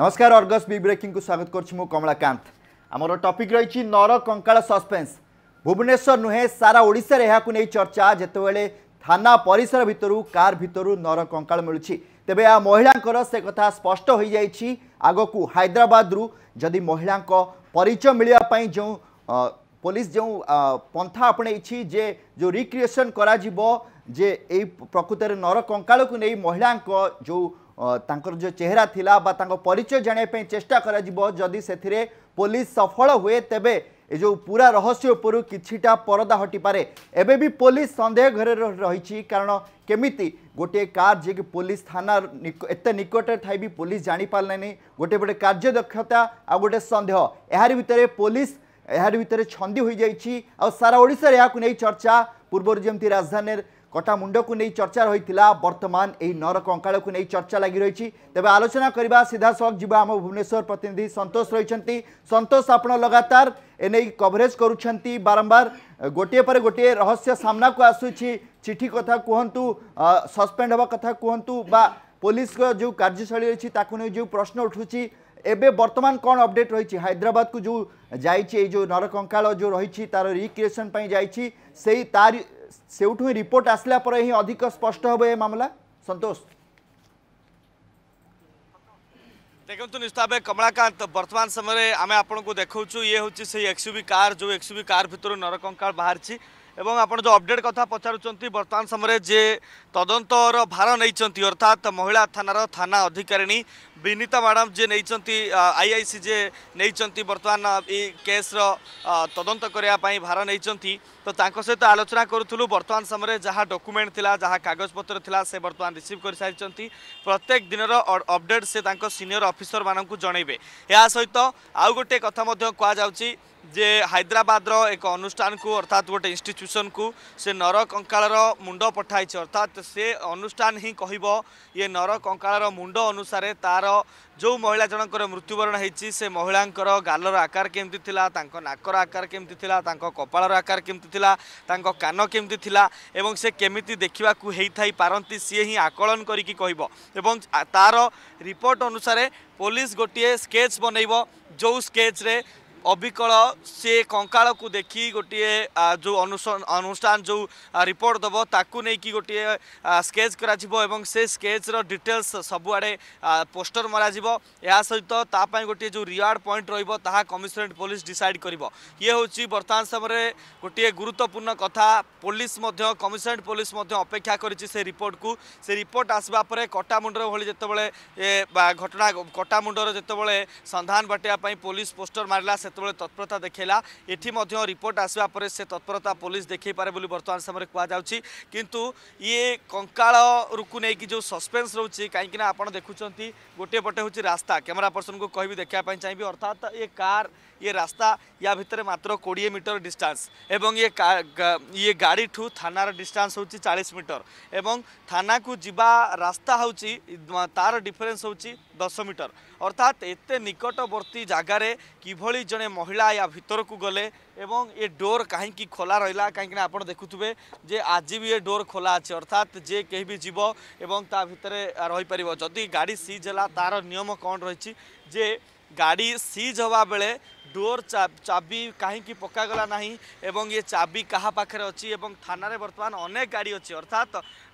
নমস্কার Argus B breaking স্বাগত করছি মু কমলাকান্ত আমার টপিক রয়েছে নর কঙ্কাল সসপেন্স ভুবনেশ্বর নুহে সারা ওড়শার এখন এই চর্চা যেতবে থানা পরিসর ভিতর কার ভিতর নর কঙ্কাল মিলুছি তেবে আ মহিলাঙ্কর সে কথা স্পষ্ট হয়ে যাই আগকু হাইদ্রাবাদু যদি মহিলাঙ্ক পরিচয় মিলিয়া পাই যে পুলিশ যে পন্থা আপনাইছি যে যে রিক্রিয়েসন করা যে এই প্রকৃতরে নর কঙ্কালকু নেই মহিলাঙ্ক যে ତାଙ୍କର ଯେଉଁ ଚେହେରା ଥିଲା ବା ତାଙ୍କ ପରିଚୟ ଜାଣିବା ପାଇଁ ଚେଷ୍ଟା କରାଯିବ ଯଦି ସେଥିରେ ପୋଲିସ ସଫଳ ହୁଏ ତେବେ ଏ ଯେଉଁ ପୁରା ରହସ୍ୟ ଉପରୁ କିଛିଟା ପରଦା ହଟିପାରେ ଏବେ ବି ପୋଲିସ ସନ୍ଦେହ ଘରେ ରହିଛି କାରଣ କେମିତି ଗୋଟିଏ କାର୍ ଯିଏକି ପୋଲିସ ଥାନା ଏତେ ନିକଟରେ ଥାଇ ବି ପୋଲିସ ଜାଣିପାରିଲାନି ଗୋଟିଏ ଗୋଟେ କାର୍ଯ୍ୟଦକ୍ଷତା ଆଉ ଗୋଟେ ସନ୍ଦେହ ଏହାରି ଭିତରେ ପୋଲିସ ଏହାରି ଭିତରେ ଛନ୍ଦି ହୋଇଯାଇଛି ଆଉ ସାରା ଓଡ଼ିଶାରେ ଏହାକୁ ନେଇ ଚର୍ଚ୍ଚା ପୂର୍ବରୁ ଯେମିତି ରାଜଧାନୀରେ কটা মুন্ডকু নেই চর্চা রয়েছিল বর্তমান এই নর কঙ্কাড়কু নেই চর্চা লাগি রয়েছে তবে আলোচনা করিবা সিধা সক যা আম ভুবনেশ্বর প্রতিনিধি সন্তোষ রয়েছেন সন্তোষ আপনার লগাতার এনে কভারেজ করুছন্তি বারম্বার গোটিয়ে পরে গোটিয়ে রহস্য সামনাকু আসুছি চিঠি কথা কুহতু সাসপেন্ড হবা কথা কুহতু বা পুলিশর যে কার্যশৈলী রয়েছে তাকে নিয়ে যে প্রশ্ন উঠুছি এবে বর্তমান কোন অপডেট রয়েছে হায়দ্রাবাদ কু যে যাইছি এই যে নরকঙ্কাল যে রয়েছে তার রিক্রিয়েসন যাইছি সেই তার सेठू रिपोर्ट आसला पर ही अधिक स्पष्ट हम ये मामला संतोष देखु निश्चित भाव कमलाकांत बर्तमान समय आम आपको देखा ये हूँ से एक्सयूवी कार जो एक्सयूवी कार भितर नरकंकाल बाहर এবং আপনার যে অপডেট কথা পচারুচ্ছেন বর্তমান সময় যে তদন্তর ভার নিয়েছেন অর্থাৎ মহিলা থানার থানা অধিকারিণী বিনীতা ম্যাডাম যে নিয়েছেন আইআইসি যে নিয়েছেন বর্তমান এই কেস্র তদন্ত করা ভার নিয়েছেন তো তাঁর সহ আলোচনা করুলু বর্তমান সময় যা ডকুমেন্ট লা যা কাগজপত্র লা সে বর্তমান রিসিভ করে সারি প্রত্যেক দিনর অপডেট সে তাঁর সিনিয়র অফিসর মানুষ জনাইবে এ সহ আউ গোটে কথা কুযাচ্ছি ଯେ ହାଇଦ୍ରାବାଦର ଏକ ଅନୁଷ୍ଠାନକୁ ଅର୍ଥାତ୍ ଗୋଟେ ଇନଷ୍ଟିଚ୍ୟୁସନ୍କୁ ସେ ନର କଙ୍କାଳର ମୁଣ୍ଡ ପଠାଇଛି ଅର୍ଥାତ୍ ସେ ଅନୁଷ୍ଠାନ ହିଁ କହିବ ଇଏ ନର କଙ୍କାଳର ମୁଣ୍ଡ ଅନୁସାରେ ତା'ର ଯେଉଁ ମହିଳା ଜଣଙ୍କର ମୃତ୍ୟୁବରଣ ହେଇଛି ସେ ମହିଳାଙ୍କର ଗାଲର ଆକାର କେମିତି ଥିଲା ତାଙ୍କ ନାକର ଆକାର କେମିତି ଥିଲା ତାଙ୍କ କପାଳର ଆକାର କେମିତି ଥିଲା ତାଙ୍କ କାନ କେମିତି ଥିଲା ଏବଂ ସେ କେମିତି ଦେଖିବାକୁ ହେଇଥାଇ ପାରନ୍ତି ସିଏ ହିଁ ଆକଳନ କରିକି କହିବ ଏବଂ ତା'ର ରିପୋର୍ଟ ଅନୁସାରେ ପୋଲିସ ଗୋଟିଏ ସ୍କେଚ୍ ବନେଇବ ଯେଉଁ ସ୍କେଚ୍ରେ অবিকল সে কঙ্কাড়ক দেখি গোটিয়ে যে অনুষ্ঠান যে রিপোর্ট দেব তাকে নেই গোটিয়ে স্কেচ করা এবং সে স্কেচর ডিটেলস সবুড়ে পোস্টর মরা এসহিত তাপাই গোটিয়ে যে রিওয়ার্ড পয়েন্ট রহব তাহা কমিশনারেট পুলিশ ডিসাইড করব ইয়ে হচ্ছে বর্তমান সময় গোটিয়ে গুরুত্বপূর্ণ কথা পুলিশ মধ্য কমিশনারেট পুলিশ মধ্য অপেক্ষা করেছে সে রিপোর্টকু সে রিপোর্ট আসবা পরে কটামুন্ডর ভি যেতবে ঘটনা কটামুন্ডর যেতবে সন্ধান বাটিয়া পুলিশ পোস্টর মারা সেতবে তৎপরতা দেখাইলা এটি মধ্যে রিপোর্ট আসবা পরে সে তৎপরতা পুলিশ দেখাই পারে বলে বর্তমান সময় কুযাচ্ছে কিন্তু ইয়ে কঙ্কাড়ু নেই যে সসপেন্স রয়েছে কিনা আপনার দেখুম গোটিয়ে পটে হচ্ছে রাস্তা ক্যামেরা পর্সন কু কবি দেখা চাইবি অর্থাৎ ইয়ে কার ইয়ে রাস্তা ইয়া ভিতরে মাত্র কোড়িয়ে মিটর ডিস্টান্স এবং ইয়ে ইয়ে গাড়িঠু থানার ডিস্টান্স হচ্ছে চাশ মিটর এবং থানাকু যা রাস্তা হচ্ছে তার ডিফরেন্স হচ্ছে দশ মিটর অর্থাৎ এতে নিকটবর্তী জায়গায় কিভাবে জন মহিলা ইয়া ভিতরক গলে এবং এ ডোর কী খোলা রহলা কিনা আপনার দেখুবে যে আজি বি এ ডোর খোলা আছে অর্থাৎ যে কে বি যাব এবং তা ভিতরে রইপার যদি গাড়ি সিজ হল তার নিয়ম কণ রয়েছে যে গাড়ি সিজ হওয়া বেড়ে ডোর চাবি কী পকাগলা না এবং এ চাবি কাহা পাখে অছি এবং থানার বর্তমান অনেক গাড়ি অছি অর্থাৎ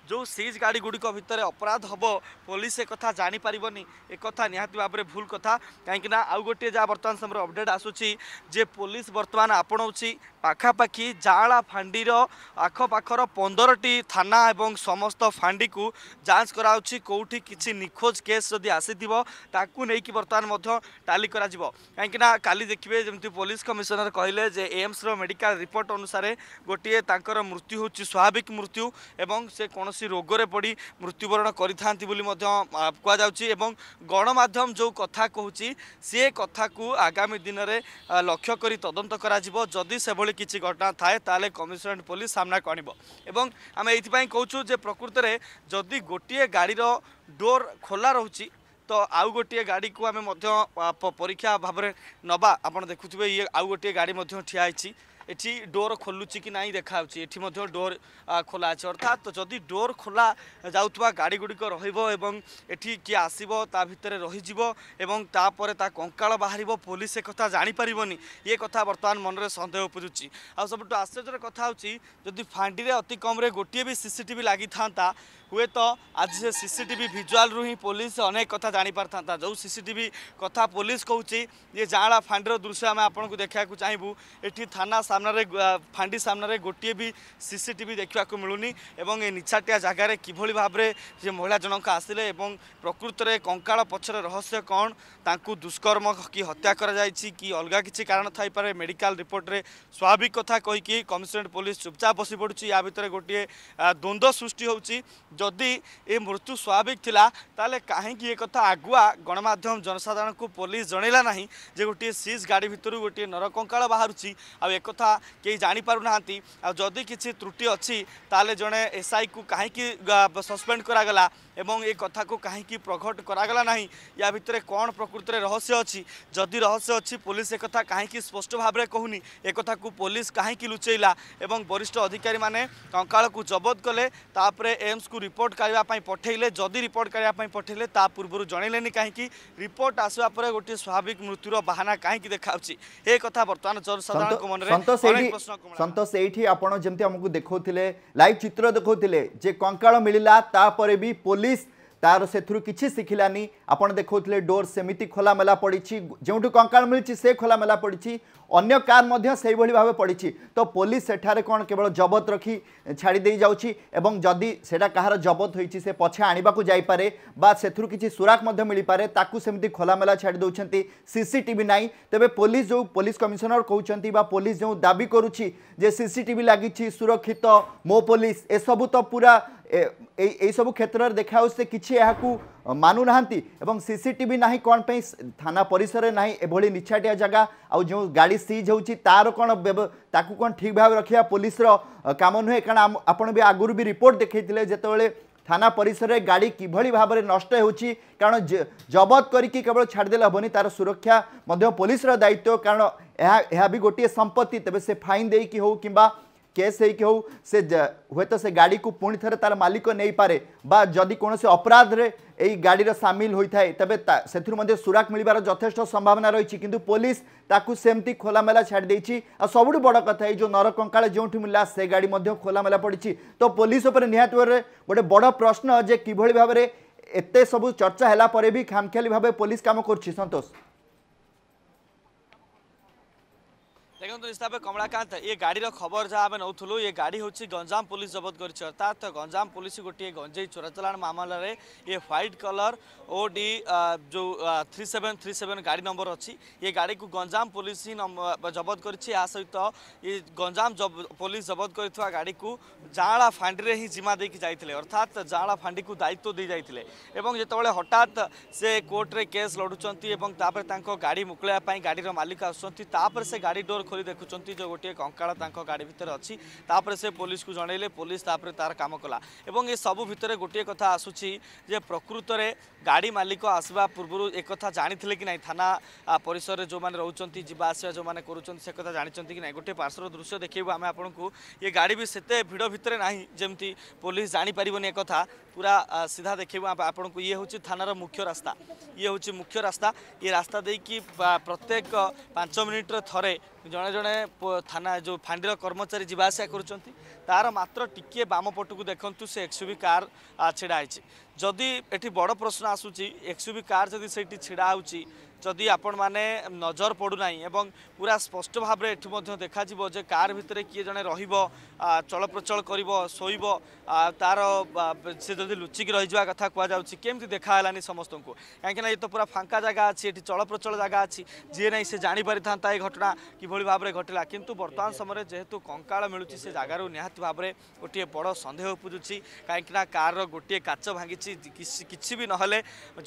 ଯେଉଁ ସିଜ୍ ଗାଡ଼ିଗୁଡ଼ିକ ଭିତରେ ଅପରାଧ ହେବ ପୋଲିସ ଏକଥା ଜାଣିପାରିବନି ଏକଥା ନିହାତି ଭାବରେ ଭୁଲ କଥା କାହିଁକିନା ଆଉ ଗୋଟିଏ ଯାହା ବର୍ତ୍ତମାନ ସମୟରେ ଅପଡ଼େଟ୍ ଆସୁଛି ଯେ ପୋଲିସ ବର୍ତ୍ତମାନ ଆପଣଉଛି ପାଖାପାଖି ଜାଆଁଳା ଫାଣ୍ଡିର ଆଖପାଖର ପନ୍ଦରଟି ଥାନା ଏବଂ ସମସ୍ତ ଫାଣ୍ଡିକୁ ଯାଞ୍ଚ କରାଯାଉଛି କେଉଁଠି କିଛି ନିଖୋଜ କେସ୍ ଯଦି ଆସିଥିବ ତାକୁ ନେଇକି ବର୍ତ୍ତମାନ ମଧ୍ୟ ଟାଲି କରାଯିବ କାହିଁକିନା କାଲି ଦେଖିବେ ଯେମିତି ପୋଲିସ କମିଶନର କହିଲେ ଯେ ଏମ୍ସର ମେଡ଼ିକାଲ ରିପୋର୍ଟ ଅନୁସାରେ ଗୋଟିଏ ତାଙ୍କର ମୃତ୍ୟୁ ହେଉଛି ସ୍ୱାଭାବିକ ମୃତ୍ୟୁ ଏବଂ ସେ କୌଣସି କୌଣସି ରୋଗରେ ପଡ଼ି ମୃତ୍ୟୁବରଣ କରିଥାନ୍ତି ବୋଲି ମଧ୍ୟ କୁହାଯାଉଛି ଏବଂ ଗଣମାଧ୍ୟମ ଯେଉଁ କଥା କହୁଛି ସେ କଥାକୁ ଆଗାମୀ ଦିନରେ ଲକ୍ଷ୍ୟ କରି ତଦନ୍ତ କରାଯିବ ଯଦି ସେଭଳି କିଛି ଘଟଣା ଥାଏ ତାହେଲେ କମିଶନରେଟ୍ ପୋଲିସ ସାମ୍ନାକୁ ଆଣିବ ଏବଂ ଆମେ ଏଇଥିପାଇଁ କହୁଛୁ ଯେ ପ୍ରକୃତରେ ଯଦି ଗୋଟିଏ ଗାଡ଼ିର ଡୋର୍ ଖୋଲା ରହୁଛି ତ ଆଉ ଗୋଟିଏ ଗାଡ଼ିକୁ ଆମେ ମଧ୍ୟ ପରୀକ୍ଷା ଭାବରେ ନେବା ଆପଣ ଦେଖୁଥିବେ ଇଏ ଆଉ ଗୋଟିଏ ଗାଡ଼ି ମଧ୍ୟ ଠିଆ ହେଇଛି এটি ডোর খোলুচি কি নাই দেখা হচ্ছে এটি মধ্যে ডোর খোলা আছে অর্থাৎ যদি ডোর খোলা যাওয়া গাড়িগুড়ি রহব এবং এটি কি আসব তা ভিতরে রহিযোগ এবং তাপরে তা কঙ্কাল বাহার পুলিশ এ কথা জাঁপারি ইয়ে কথা বর্তমান মনরে সন্দেহ উপজুচি আবুঠু আশ্চর্যের কথা হচ্ছে যদি ফাঁডি অতি কমরে গোটিয়ে বি সিসিটিভি লাগি থাকে ହୁଏତ ଆଜି ସେ ସିସିଟିଭି ଭିଜୁଆଲ୍ରୁ ହିଁ ପୋଲିସ ଅନେକ କଥା ଜାଣିପାରିଥାନ୍ତା ଯେଉଁ ସିସିଟିଭି କଥା ପୋଲିସ କହୁଛି ଯେ ଯାଆଁଳା ଫାଣ୍ଡିର ଦୃଶ୍ୟ ଆମେ ଆପଣଙ୍କୁ ଦେଖିବାକୁ ଚାହିଁବୁ ଏଠି ଥାନା ସାମ୍ନାରେ ଫାଣ୍ଡି ସାମ୍ନାରେ ଗୋଟିଏ ବି ସିସିଟିଭି ଦେଖିବାକୁ ମିଳୁନି ଏବଂ ଏ ନିଛାଟିଆ ଜାଗାରେ କିଭଳି ଭାବରେ ସେ ମହିଳା ଜଣଙ୍କ ଆସିଲେ ଏବଂ ପ୍ରକୃତରେ କଙ୍କାଳ ପଛରେ ରହସ୍ୟ କ'ଣ ତାଙ୍କୁ ଦୁଷ୍କର୍ମ କି ହତ୍ୟା କରାଯାଇଛି କି ଅଲଗା କିଛି କାରଣ ଥାଇପାରେ ମେଡ଼ିକାଲ ରିପୋର୍ଟରେ ସ୍ୱାଭାବିକ କଥା କହିକି କମିଶନରେଟ୍ ପୋଲିସ ଚୁପଚାପ ବସି ପଡ଼ୁଛି ୟା ଭିତରେ ଗୋଟିଏ ଦ୍ୱନ୍ଦ୍ୱ ସୃଷ୍ଟି ହେଉଛି ଯଦି ଏ ମୃତ୍ୟୁ ସ୍ୱାଭାବିକ ଥିଲା ତାହେଲେ କାହିଁକି ଏ କଥା ଆଗୁଆ ଗଣମାଧ୍ୟମ ଜନସାଧାରଣଙ୍କୁ ପୋଲିସ ଜଣାଇଲା ନାହିଁ ଯେ ଗୋଟିଏ ସିଜ୍ ଗାଡ଼ି ଭିତରୁ ଗୋଟିଏ ନରକଙ୍କାଳ ବାହାରୁଛି ଆଉ ଏକଥା କେହି ଜାଣିପାରୁନାହାନ୍ତି ଆଉ ଯଦି କିଛି ତ୍ରୁଟି ଅଛି ତାହେଲେ ଜଣେ ଏସ୍ଆଇକୁ କାହିଁକି ସସ୍ପେଣ୍ଡ କରାଗଲା এবং এই কথাকে কাহিকি প্রঘট করা করাগলা না ইয়া ভিতরে কণ প্রকৃতির রহস্য অদি রহস্য অলিশ একথা কাহিকি স্পষ্ট ভাবে কুনি একথা পুলিশ কাহিকি লুচাইলা এবং বরিষ্ঠ অধিকারী মানে টঙ্কাড়ু জবত কলে তাপরে কু রিপোর্ট করা পঠাইলে যদি রিপোর্ট করা পঠাইলে তা পূর্ব জনাইলে কাহিকি রিপোর্ট আসা পরে গোটি স্বাভাবিক মৃত্যুর বাহানা কাহিকি দেখাউছি এ কথা বর্তমান জনসাধারণ মনে সন্তোষ এইটি আপনার যেমন আমি দেখাও লাইভ চিত্র দেখাও যে কঙ্কাল মিলিলা তাপরে বি পুলিশ পুলিশ ତାର ସେଥିରୁ କିଛି ଶିଖିଲାନି ଆପଣ ଦେଖାଉଥିଲେ ଡୋର୍ ସେମିତି ଖୋଲାମେଲା ପଡ଼ିଛି ଯେଉଁଠୁ କଙ୍କାଳ ମିଳିଛି ସେ ଖୋଲାମେଲା ପଡ଼ିଛି ଅନ୍ୟ କାର୍ ମଧ୍ୟ ସେଇଭଳି ଭାବେ ପଡ଼ିଛି ତ ପୋଲିସ ସେଠାରେ କ'ଣ କେବଳ ଜବତ ରଖି ଛାଡ଼ି ଦେଇଯାଉଛି ଏବଂ ଯଦି ସେଇଟା କାହାର ଜବତ ହୋଇଛି ସେ ପଛେ ଆଣିବାକୁ ଯାଇପାରେ ବା ସେଥିରୁ କିଛି ସୁରାକ ମଧ୍ୟ ମିଳିପାରେ ତାକୁ ସେମିତି ଖୋଲାମେଲା ଛାଡ଼ି ଦେଉଛନ୍ତି ସିସିଟିଭି ନାହିଁ ତେବେ ପୋଲିସ ଯେଉଁ ପୋଲିସ କମିଶନର କହୁଛନ୍ତି ବା ପୋଲିସ ଯେଉଁ ଦାବି କରୁଛି ଯେ ସିସିଟିଭି ଲାଗିଛି ସୁରକ୍ଷିତ ମୋ ପୋଲିସ ଏସବୁ ତ ପୁରା এই সব ক্ষেত্রের দেখা হচ্ছে কিছু এখন মানু না এবং সিসিটিভি না কোণ পাই থানা পরিসরে না এভাবে নিছাটিয়া জায়গা আউ গাড়ি সিজ হচ্ছে তার কোণ তাকে কোণ ঠিক ভাবে রাখা পুলিশের কাম নুহে কারণ আপনার বি আগর বি রিপোর্ট দেখাইলে যেতবে থানা পরিসরে গাড়ি কিভাবে ভাবে নষ্ট হচ্ছে কারণ জবত করি কেবল ছাড়িদেলে হবনি তার সুরক্ষা পুলিশের দায়িত্ব কারণ এ গোটিয়ে সম্পত্তি তবে সে ফাইন দিয়ে হোক কিংবা কেস হয়েকি হোক সে হুয়েত সে গাড়ি পুঁ থে তার মালিক নেই পারে বা যদি কোণী অপরাধে এই গাড়ির সামিল হয়ে থাকে তবে সেথু সুরাক মিলবার যথেষ্ট সম্ভাবনা রয়েছে কিন্তু পুলিশ তাকে সেমতি খোলামেলা ছাড়ি দিয়েছি আর সবুঠ বড় কথা এই যে নরকঙ্কাল যেটি মিলা সে গাড়ি খোলামেলা পড়ছে তো পুলিশ উপরে নিহতি ভাবে গোটে বড় প্রশ্ন যে কিভাবে ভাবে এতে সবু চর্চা হলাপরে বি খামখেয়ালি ভাবে পুলিশ কাম করছে সন্তোষ দেখুন হিসাবে কমলাকান্ত এ গাড়ির খবর যা আমি নৌলু এ গাড়ি হচ্ছে গঞ্জাম পুলিশ জবত করেছে অর্থাৎ গঞ্জাম পুলিশ গোটিয়ে গঞ্জেই চোরাচালাণ মামলার এ হোয়াইট কলর ও ডি যে থ্রি সেভেন থ্রি সেভেন গাড়ি নম্বর অছি এ গাড়ি গঞ্জাম পুলিশ হি জবত করেছে এ সহিত এ গঞ্জাম পুলিশ জবত করে গাড়ি জাঁলা ফাঁডিরে হি জিমা দিয়ে যাই অর্থাৎ জাঁলা ফাঁডি দায়িত্ব দিয়ে যাই এবং যেতবে হঠাৎ সে কোর্টরে কেস লড়ুচ্ছেন এবং তাপরে তাঁর গাড়ি মোকলাইয়া গাড়ির মালিক আসছেন তাপরে সে গাড়ি ডোর খোলি দেখুছেন যে গোটিয়ে কঙ্কাল তাঁর গাড়ি ভিতরে অপরে সে পুলিশকে জনাইলে পুলিশ তাপরে তার কাম কলা এবং এসবু ভিতরে গোটিয়ে কথা আসুচি যে প্রকৃতরে গাড়ি মালিক আসবা পূর্বর একথা জাঁলে কি না থানা পরিসরের যে রোচান যা আসা যে করছেন সে কথা জাঁচান কি না গোটিয়ে পার্শ্বর দৃশ্য দেখবু আমি আপনার ইয়ে গাড়ি বি সেতে ভিড় ভিতরে না যেমি পুলিশ জাঁপারবনি একথা পুরা সিধা দেখবু আপনার ইয়ে হচ্ছে থানার মুখ্য রাস্তা ইয়ে হচ্ছে মুখ্য রাস্তা ইয়ে রাস্তা দিয়ে প্রত্যেক পাঁচ মিনিটর থরে জনে ଜଣେ ଥାନା ଯେଉଁ ଫାଣ୍ଡିର କର୍ମଚାରୀ ଯିବା ଆସିବା କରୁଛନ୍ତି ତାର ମାତ୍ର ଟିକିଏ ବାମ ପଟକୁ ଦେଖନ୍ତୁ ସେ ଏକ୍ସୟୁଭି କାର୍ ଛିଡ଼ା ହେଇଛି ଯଦି ଏଠି ବଡ଼ ପ୍ରଶ୍ନ ଆସୁଛି ଏକ୍ସୟୁଭି କାର୍ ଯଦି ସେଇଠି ଛିଡ଼ା ହେଉଛି যদি আপন মানে নজর পড়ু না এবং পুরা স্পষ্ট ভাবে এটি দেখা যাব যে কার ভিতরে কি জনে রহব চলপ্রচল করব শোব তার সে যদি লুচিকি রহিযা কথা কুযাচ্ছে কেমি দেখা হলানি সমস্ত কিনা এ তো পুরা ফাঁকা জায়গা আছে এটি চলপ্রচল জায়গা আছে যে না সে জাঁপারি থাকে এই ঘটনা কিভাবে ভাবে ঘটলা কিন্তু বর্তমান সময় যেহেতু কঙ্কাল মিলুছে সে জায়গার নিহতি ভাবে গোটিয়ে বড় সন্দেহ উপুজুছি কিনা কারর গোটিয়ে কাচ ভাঙ্গিছি কিছু বি নহলে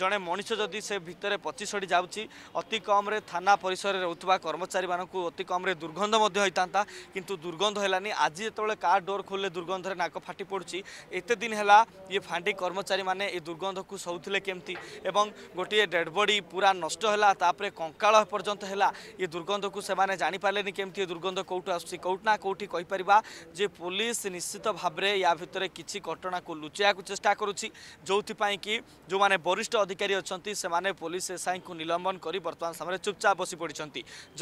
জনে মানুষ যদি সে ভিতরে পচি সড়ি যাচ্ছে ରହିଛି ଅତି କମ୍ରେ ଥାନା ପରିସରରେ ରହୁଥିବା କର୍ମଚାରୀମାନଙ୍କୁ ଅତି କମ୍ରେ ଦୁର୍ଗନ୍ଧ ମଧ୍ୟ ହୋଇଥାନ୍ତା କିନ୍ତୁ ଦୁର୍ଗନ୍ଧ ହେଲାନି ଆଜି ଯେତେବେଳେ କାର୍ ଡୋର୍ ଖୋଲିଲେ ଦୁର୍ଗନ୍ଧରେ ନାକ ଫାଟି ପଡ଼ୁଛି ଏତେ ଦିନ ହେଲା ଇଏ ଫାଣ୍ଡି କର୍ମଚାରୀମାନେ ଏ ଦୁର୍ଗନ୍ଧକୁ ସହୁଥିଲେ କେମିତି ଏବଂ ଗୋଟିଏ ଡେଡ୍ ପୁରା ନଷ୍ଟ ହେଲା ତାପରେ କଙ୍କାଳ ପର୍ଯ୍ୟନ୍ତ ହେଲା ଏ ଦୁର୍ଗନ୍ଧକୁ ସେମାନେ ଜାଣିପାରିଲେନି କେମିତି ଏ ଦୁର୍ଗନ୍ଧ କେଉଁଠୁ ଆସୁଛି କେଉଁଠି ନା କେଉଁଠି କହିପାରିବା ଯେ ପୋଲିସ ନିଶ୍ଚିତ ଭାବରେ ୟା ଭିତରେ କିଛି ଘଟଣାକୁ ଲୁଚାଇବାକୁ ଚେଷ୍ଟା କରୁଛି ଯେଉଁଥିପାଇଁ କି ଯେଉଁମାନେ ବରିଷ୍ଠ ଅଧିକାରୀ ଅଛନ୍ତି ସେମାନେ ପୋଲିସ ଏସ୍ଆଇଙ୍କୁ ନିଲମ୍ବ অবলম্বন করে বর্তমান সময় চুপচাপ বসি পড়ছেন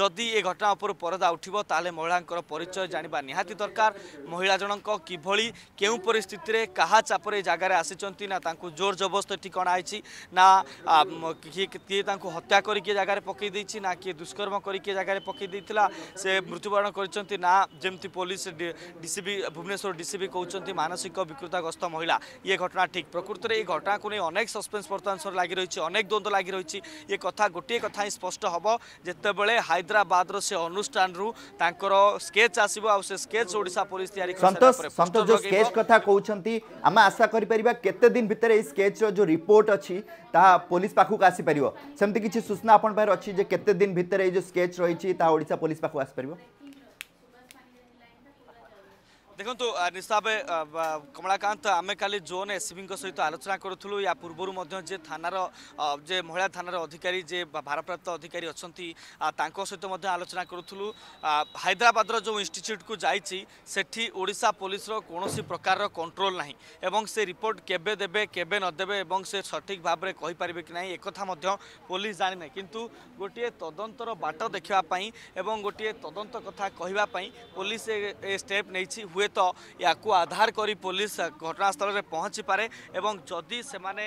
যদি এ ঘটনা উপর পরদা উঠব তাহলে মহিলাঙ্কর পরিচয় জাঁয়া নিহতি দরকার মহিলা জনক কিভাবে কেউ পরিস্থিতিরে কাহা চাপরে জায়গায় আসিছেন না তা জোর জবরদস্ত ঠিকা হয়েছি না কিয়ে তা হত্যা করি কি জায়গায় পকাই দিয়েছি না কি দুষ্কর্ম করি কি জায়গায় পকাই দিয়েছিল সে মৃত্যুবরণ করেছেন না যেমি পুলিশ ডিসিবি ভুবনেশ্বর ডিসিবি কৌন মানসিক বিকৃতাগ্রস্ত মহিলা ইয়ে ঘটনা ঠিক প্রকৃতরে এই ঘটনাকে নিয়ে অনেক সসপেন্স বর্তমান সময় লাগি রয়েছে অনেক দ্বন্দ্ব লাগি রয়েছে ইয়ে কথা ଗୋଟିଏ କଥା ହିଁ ସ୍ପଷ୍ଟ ହେବ ଯେତେବେଳେ ହାଇଦ୍ରାବାଦର ସେ ଅନୁଷ୍ଠାନରୁ ତାଙ୍କର ସ୍କେଚ୍ ଆସିବ ଆଉ ସେ ସ୍କେଚ୍ ଓଡ଼ିଶା ପୋଲିସ ତିଆରି ସନ୍ତୋଷ ଯୋଉ ସ୍କେଚ୍ କଥା କହୁଛନ୍ତି ଆମେ ଆଶା କରିପାରିବା କେତେ ଦିନ ଭିତରେ ଏଇ ସ୍କେଚ୍ର ଯୋଉ ରିପୋର୍ଟ ଅଛି ତାହା ପୋଲିସ ପାଖକୁ ଆସିପାରିବ ସେମିତି କିଛି ସୂଚନା ଆପଣଙ୍କ ପାଖରେ ଅଛି ଯେ କେତେ ଦିନ ଭିତରେ ଏଇ ଯୋଉ ସ୍କେଚ୍ ରହିଛି ତାହା ଓଡ଼ିଶା ପୋଲିସ ପାଖକୁ ଆସିପାରିବ ଦେଖନ୍ତୁ ନିଶାବେ କମଳାକାନ୍ତ ଆମେ କାଲି ଜୋନ୍ ଏସ୍ସିବିଙ୍କ ସହିତ ଆଲୋଚନା କରୁଥିଲୁ ୟା ପୂର୍ବରୁ ମଧ୍ୟ ଯେ ଥାନାର ଯେ ମହିଳା ଥାନାର ଅଧିକାରୀ ଯେ ଭାରପ୍ରାପ୍ତ ଅଧିକାରୀ ଅଛନ୍ତି ତାଙ୍କ ସହିତ ମଧ୍ୟ ଆଲୋଚନା କରୁଥିଲୁ ହାଇଦ୍ରାବାଦର ଯେଉଁ ଇନଷ୍ଟିଚ୍ୟୁଟ୍କୁ ଯାଇଛି ସେଠି ଓଡ଼ିଶା ପୋଲିସର କୌଣସି ପ୍ରକାରର କଣ୍ଟ୍ରୋଲ ନାହିଁ ଏବଂ ସେ ରିପୋର୍ଟ କେବେ ଦେବେ କେବେ ନଦେବେ ଏବଂ ସେ ସଠିକ୍ ଭାବରେ କହିପାରିବେ କି ନାହିଁ ଏକଥା ମଧ୍ୟ ପୋଲିସ ଜାଣିନାହିଁ କିନ୍ତୁ ଗୋଟିଏ ତଦନ୍ତର ବାଟ ଦେଖିବା ପାଇଁ ଏବଂ ଗୋଟିଏ ତଦନ୍ତ କଥା କହିବା ପାଇଁ ପୋଲିସ ଏ ଷ୍ଟେପ୍ ନେଇଛି ହୁଏ ହୁଏତ ୟାକୁ ଆଧାର କରି ପୋଲିସ ଘଟଣାସ୍ଥଳରେ ପହଞ୍ଚିପାରେ ଏବଂ ଯଦି ସେମାନେ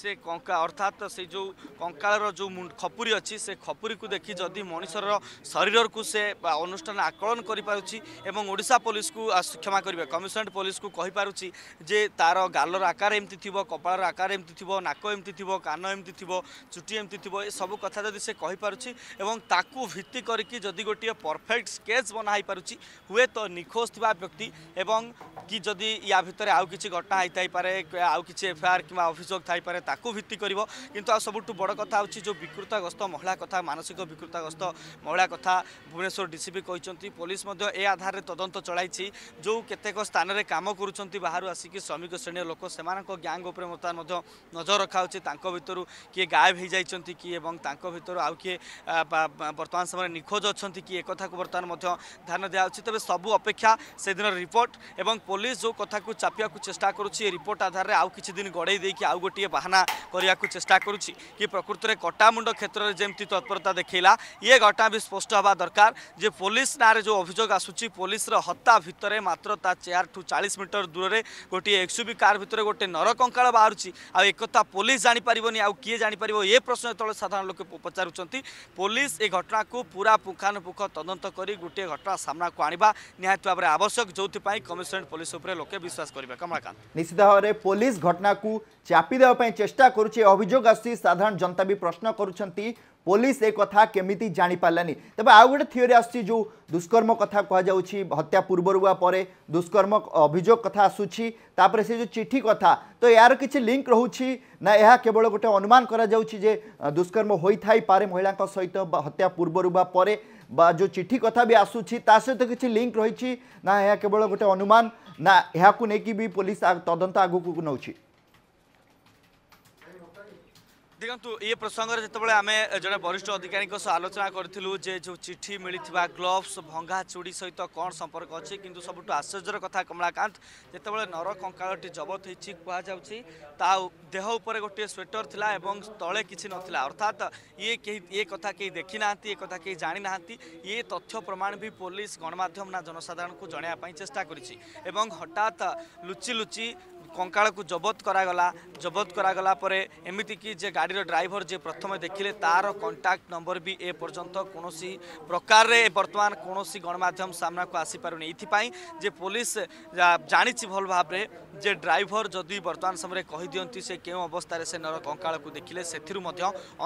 সে কঙ্কা অর্থাৎ সেই যে কঙ্কালর যে খপুরি অছি সে খপুরিকে দেখি যদি মনিষর শরীরকু সে অনুষ্ঠান আকলন করে পুচি এবং ওড়শা পুলিশকু ক্ষমা করবে কমিশনারেট পুলিশকু কইপারুছি যে তার গালর আকার এমতি থিব কপালর আকার এমতি থিব নাক এমতি থিব কান এমতি থিব চুটি এমতি থিব এসবু কথা যদি সে কইপারুছি এবং তাকে ভিত্তি করি যদি গোটিয়ে পরফেক্ট স্কেচ বনাই পুচি হুয়ে তো নিখোজ থাকা ব্যক্তি এবং কি যদি ইয়া ভিতরে আউ কিছু ঘটনা হয়ে থাইপারে আউ কিছু এফআইআর কিংবা অভিযোগ থাইপারে ହୋଇପାରେ ତାକୁ ଭିତ୍ତି କରିବ କିନ୍ତୁ ଆଉ ସବୁଠୁ ବଡ଼ କଥା ହେଉଛି ଯେଉଁ ବିକୃତାଗ୍ରସ୍ତ ମହିଳା କଥା ମାନସିକ ବିକୃତାଗ୍ରସ୍ତ ମହିଳା କଥା ଭୁବନେଶ୍ୱର ଡିସିପି କହିଛନ୍ତି ପୋଲିସ ମଧ୍ୟ ଏ ଆଧାରରେ ତଦନ୍ତ ଚଳାଇଛି ଯେଉଁ କେତେକ ସ୍ଥାନରେ କାମ କରୁଛନ୍ତି ବାହାରୁ ଆସିକି ଶ୍ରମିକ ଶ୍ରେଣୀର ଲୋକ ସେମାନଙ୍କ ଗ୍ୟାଙ୍ଗ ଉପରେ ବର୍ତ୍ତମାନ ମଧ୍ୟ ନଜର ରଖାହେଉଛି ତାଙ୍କ ଭିତରୁ କିଏ ଗାୟବ ହୋଇଯାଇଛନ୍ତି କିଏ ଏବଂ ତାଙ୍କ ଭିତରୁ ଆଉ କିଏ ବର୍ତ୍ତମାନ ସମୟରେ ନିଖୋଜ ଅଛନ୍ତି କି ଏକଥାକୁ ବର୍ତ୍ତମାନ ମଧ୍ୟ ଧ୍ୟାନ ଦିଆହେଉଛି ତେବେ ସବୁ ଅପେକ୍ଷା ସେଦିନର ରିପୋର୍ଟ ଏବଂ ପୋଲିସ ଯେଉଁ କଥାକୁ ଚାପିବାକୁ ଚେଷ୍ଟା କରୁଛି ଏ ରିପୋର୍ଟ ଆଧାରରେ ଆଉ କିଛି ଦିନ ଗଡ଼େଇ ଦେଇକି ଆଉ ଗୋଟିଏ ବାହାନା କରିବାକୁ ଚେଷ୍ଟା କରୁଛି କି ପ୍ରକୃତରେ କଟାମୁଣ୍ଡ କ୍ଷେତ୍ରରେ ଯେମିତି ତତ୍ପରତା ଦେଖେଇଲା ଇଏ ଘଟଣା ବି ସ୍ପଷ୍ଟ ହେବା ଦରକାର ଯେ ପୋଲିସ ନାଁରେ ଯେଉଁ ଅଭିଯୋଗ ଆସୁଛି ପୋଲିସର ହତ୍ୟା ଭିତରେ ମାତ୍ର ତା ଚେୟାରଠୁ ଚାଳିଶ ମିଟର ଦୂରରେ ଗୋଟିଏ ଏକ୍ସୟୁଭି କାର୍ ଭିତରେ ଗୋଟେ ନରକଙ୍କାଳ ବାହାରୁଛି ଆଉ ଏକଥା ପୋଲିସ ଜାଣିପାରିବନି ଆଉ କିଏ ଜାଣିପାରିବ ଏ ପ୍ରଶ୍ନ ଯେତେବେଳେ ସାଧାରଣ ଲୋକେ ପଚାରୁଛନ୍ତି ପୋଲିସ ଏ ଘଟଣାକୁ ପୁରା ପୁଙ୍ଖାନୁପୁଙ୍ଖ ତଦନ୍ତ କରି ଗୋଟିଏ ଘଟଣା ସାମ୍ନାକୁ ଆଣିବା ନିହାତି ଭାବରେ ଆବଶ୍ୟକ ଯେଉଁଥିପାଇଁ କମିଶନରେଟ୍ ପୋଲିସ ଉପରେ ଲୋକେ ବିଶ୍ୱାସ କରିବେ କମଳାକାନ୍ତ ନିଶ୍ଚିତ ଭାବରେ ପୋଲିସ ଘଟଣାକୁ ଚାପି ଦେବା ପାଇଁ চেষ্টা করুছে অভিযোগ আসছে সাধারণ জনতা বি প্রশ্ন করছেন পুলিশ এ কথা কেমিতি জাঁপারানি তবে আউ গোটে থিওরি আসছে যে দুষ্কর্ম কথা কুযাচ্ছি হত্যা পূর্বর বা পরে দুষ্কর্ম অভিযোগ কথা আসুছি তাপরে সে যে চিঠি কথা তো এর কিছু লিঙ্ক রয়েছে না এহা কেবল গোটে অনুমান করা যাচ্ছে যে দুষ্কর্ম হয়ে থাইপরে মহিলা সহিত হত্যা পূর্বর বা পরে বা যে চিঠি কথা বি আসুছি তা সহ কিছু লিঙ্ক রয়েছে না এহা কেবল গোটে অনুমান না এখন নেই বি পুলিশ তদন্ত আগুক নেଉଛି देख्नु ए प्रसङ्गले जति बेला आमे जरिष्ठ अधिकारिङ आलोचना गरि चिठी मिलेर ग्लोभ्स भंगा चुडी सहित संपर्क सम्पर्क अस्ति सबुठु आश्चर्य कथा कमलाका नर कलट देह कुह गोटे स्वेटर थाहा तिस नला अर्थात् यही ये कथा केही देखिना ये तथ्य प्रमाणी पोलिस गणमा जनसाधारणको जा चेष्टा गरि हठात लुचिलुचि কঙ্কালকু জবত করাগলা জবত করাগলা পরে কি যে গাড়ির ড্রাইভর যে প্রথমে দেখিলে তার কন্টাক্ট নম্বর বি এ পর্যন্ত কোণী প্রকারে বর্তমান কোণী গণমাধ্যম সামনাকু আসিপারুনি এইপাই যে পুলিশ জাঁচি ভাল ভাবে যে ড্রাইভর যদি বর্তমান সময় কহিদিকে সে কেউ অবস্থায় সে নর কঙ্কালকু দেখিলে সেথির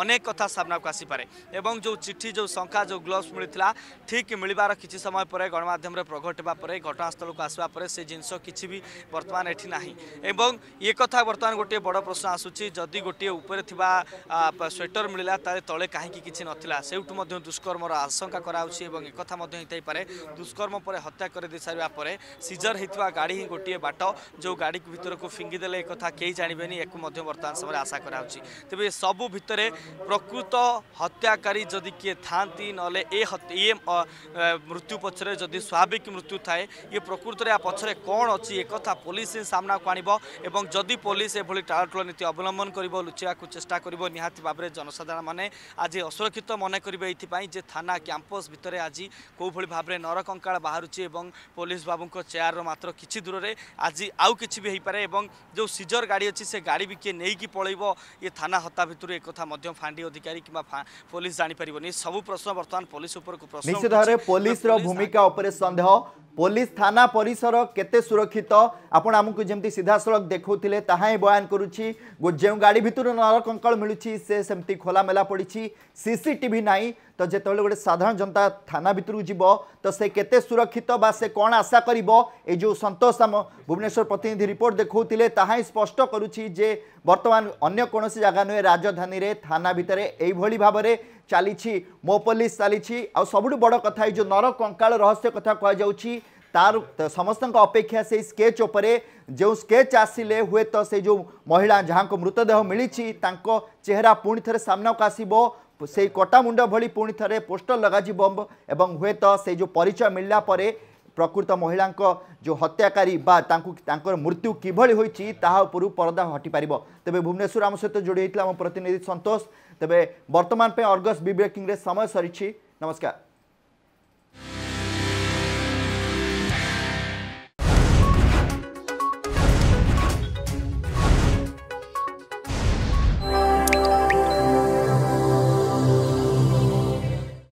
অনেক কথা সামনাকু আসিপারে এবং যে চিঠি যে শঙ্কা যে গ্লোভস মিলিলা ঠিক মিলবার কিছু সময় পরে গণমাধ্যমে প্রঘট হওয়া পরে ঘটনাস্থলকু আসবা পরে সে জিনিস কিছু বি বর্তমান এটি না এবং ଏ କଥା ବର୍ତ୍ତମାନ ଗୋଟିଏ ବଡ଼ ପ୍ରଶ୍ନ ଆସୁଛି ଯଦି ଗୋଟିଏ ଉପରେ ଥିବା ସ୍ୱେଟର ମିଳିଲା ତାହେଲେ ତଳେ କାହିଁକି କିଛି ନଥିଲା ସେଇଠୁ ମଧ୍ୟ ଦୁଷ୍କର୍ମର ଆଶଙ୍କା କରାଯାଉଛି ଏବଂ ଏକଥା ମଧ୍ୟ ହେଇଥାଇପାରେ ଦୁଷ୍କର୍ମ ପରେ ହତ୍ୟା କରିଦେଇ ସାରିବା ପରେ ସିଜର ହେଇଥିବା ଗାଡ଼ି ହିଁ ଗୋଟିଏ ବାଟ ଯେଉଁ ଗାଡ଼ି ଭିତରକୁ ଫିଙ୍ଗିଦେଲେ ଏକଥା କେହି ଜାଣିବେନି ୟାକୁ ମଧ୍ୟ ବର୍ତ୍ତମାନ ସମୟରେ ଆଶା କରାଯାଉଛି ତେବେ ସବୁ ଭିତରେ ପ୍ରକୃତ ହତ୍ୟାକାରୀ ଯଦି କିଏ ଥାଆନ୍ତି ନହେଲେ ଏ ଇଏ ମୃତ୍ୟୁ ପଛରେ ଯଦି ସ୍ୱାଭାବିକ ମୃତ୍ୟୁ ଥାଏ ଇଏ ପ୍ରକୃତରେ ୟା ପଛରେ କ'ଣ ଅଛି ଏକଥା ପୋଲିସ ହିଁ ସାମ୍ନାକୁ ଆଣିବ পারিব এবং যদি পুলিশ এভাবে টালটুল নীতি অবলম্বন করিব লুচাইবাক চেষ্টা করিব নিহতি ভাবে জনসাধারণ মানে আজ অসুরক্ষিত মনে করবে এইপাই যে থানা ক্যাম্পস ভিতরে আজ কোভাবে ভাবে নরকঙ্কাল বাহুছে এবং পুলিশ বাবুঙ্ চেয়ার মাত্র কিছু দূরে আজ আউ কিছু বি হইপরে এবং যে সিজর গাড়ি অছি সে গাড়ি বি কি নেইকি পলাইব ইয়ে থানা হতা ভিতরে একথা মধ্যে ফাঁডি অধিকারী কিংবা পুলিশ জাঁপারি সবু প্রশ্ন বর্তমান পুলিশ উপরক প্রশ্ন নিশ্চিত ভাবে পুলিশর ভূমিকা উপরে সন্দেহ পুলিশ থানা পরিসর কেতে সুরক্ষিত আপন আমাকে যেমতি সিধা ସିଧାସଳଖ ଦେଖାଉଥିଲେ ତାହା ହିଁ ବୟାନ କରୁଛି ଯେଉଁ ଗାଡ଼ି ଭିତରୁ ନରକଙ୍କଳ ମିଳୁଛି ସେ ସେମିତି ଖୋଲାମେଲା ପଡ଼ିଛି ସିସିଟିଭି ନାହିଁ ତ ଯେତେବେଳେ ଗୋଟେ ସାଧାରଣ ଜନତା ଥାନା ଭିତରକୁ ଯିବ ତ ସେ କେତେ ସୁରକ୍ଷିତ ବା ସେ କ'ଣ ଆଶା କରିବ ଏ ଯେଉଁ ସନ୍ତୋଷ ଆମ ଭୁବନେଶ୍ୱର ପ୍ରତିନିଧି ରିପୋର୍ଟ ଦେଖାଉଥିଲେ ତାହା ହିଁ ସ୍ପଷ୍ଟ କରୁଛି ଯେ ବର୍ତ୍ତମାନ ଅନ୍ୟ କୌଣସି ଜାଗା ନୁହେଁ ରାଜଧାନୀରେ ଥାନା ଭିତରେ ଏଇଭଳି ଭାବରେ ଚାଲିଛି ମୋ ପୋଲିସ ଚାଲିଛି ଆଉ ସବୁଠୁ ବଡ଼ କଥା ଏଇ ଯେଉଁ ନରକଙ୍କାଳ ରହସ୍ୟ କଥା କୁହାଯାଉଛି तार समस्त अपेक्षा से स्केच उपरे जो स्केच आसिले हुए तो से जो महिला जहाँ को मृतदेह मिली चेहरा पुणी थे को आसब से कटामुंड भली पुणी थे पोस्टर लग हुए तो से जो परिचय मिलला प्रकृत महिला जो हत्याकारी मृत्यु किभली होती हटि पार तेज भुवनेश्वर आम सहित जोड़ी होता आम प्रतिनिधि सतोष तेज बर्तमान अर्गस बी ब्रेकिंग समय सरी नमस्कार